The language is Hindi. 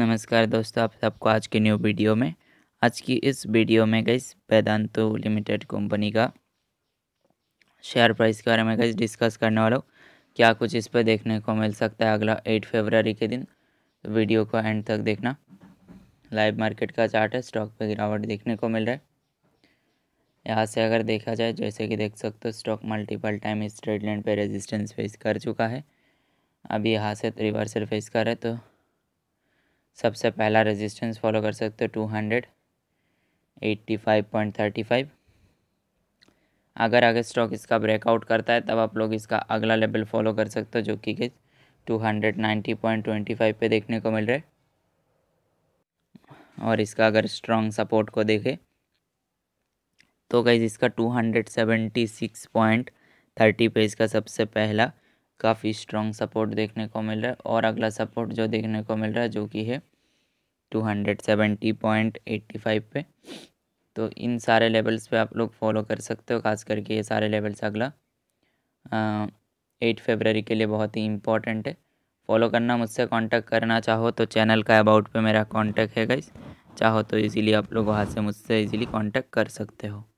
नमस्कार दोस्तों आप सबको आज के न्यू वीडियो में आज की इस वीडियो में गई वेदांतो लिमिटेड कंपनी का शेयर प्राइस के बारे में गई डिस्कस करने वाला हूँ क्या कुछ इस पर देखने को मिल सकता है अगला एट फरवरी के दिन तो वीडियो को एंड तक देखना लाइव मार्केट का चार्ट है स्टॉक पर गिरावट देखने को मिल रहा है यहाँ से अगर देखा जाए जैसे कि देख सकते हो stock multiple time straight line पर रेजिस्टेंस फेस कर चुका है अभी यहाँ से रिवर्सल फेस कर रहे तो सबसे पहला रेजिस्टेंस फॉलो कर सकते हो two hundred eighty five point thirty five अगर आगे स्टॉक इसका ब्रेकआउट करता है तब आप लोग इसका अगला लेवल फॉलो कर सकते हो जो कि two hundred ninety point twenty five पे देखने को मिल रहा है और इसका अगर स्ट्रॉन्ग सपोर्ट को देखें तो गाइज इसका two hundred seventy six point thirty पे इसका सबसे पहला काफ़ी स्ट्रॉन्ग सपोर्ट देखने को मिल रहा है और अगला सपोर्ट जो देखने को मिल रहा है जो कि है two hundred seventy point eighty five पे तो इन सारे लेवल्स पे आप लोग फॉलो कर सकते हो खास करके ये सारे लेवल्स अगला एट फेबररी के लिए बहुत ही इंपॉर्टेंट है फॉलो करना मुझसे कांटेक्ट करना चाहो तो चैनल का अबाउट पे मेरा कांटेक्ट है गाइस चाहो तो इजीली आप लोग वहाँ से मुझसे इजीली कांटेक्ट कर सकते हो